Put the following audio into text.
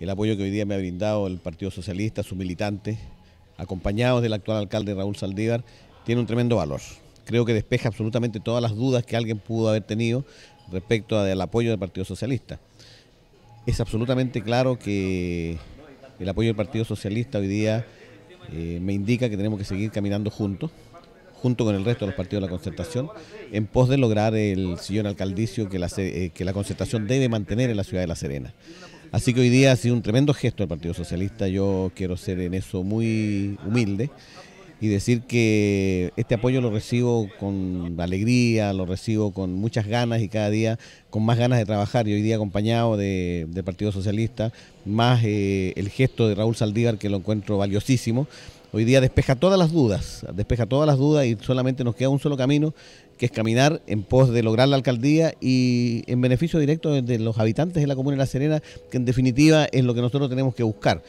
el apoyo que hoy día me ha brindado el Partido Socialista, sus militantes, acompañados del actual alcalde Raúl Saldívar, tiene un tremendo valor. Creo que despeja absolutamente todas las dudas que alguien pudo haber tenido respecto al apoyo del Partido Socialista. Es absolutamente claro que el apoyo del Partido Socialista hoy día eh, me indica que tenemos que seguir caminando juntos, junto con el resto de los partidos de la concertación, en pos de lograr el sillón alcaldicio que la eh, concertación debe mantener en la ciudad de La Serena. Así que hoy día ha sido un tremendo gesto del Partido Socialista, yo quiero ser en eso muy humilde y decir que este apoyo lo recibo con alegría, lo recibo con muchas ganas y cada día con más ganas de trabajar. Y hoy día acompañado de, del Partido Socialista, más eh, el gesto de Raúl Saldívar que lo encuentro valiosísimo. Hoy día despeja todas las dudas, despeja todas las dudas y solamente nos queda un solo camino, que es caminar en pos de lograr la alcaldía y en beneficio directo de los habitantes de la comuna de La Serena, que en definitiva es lo que nosotros tenemos que buscar.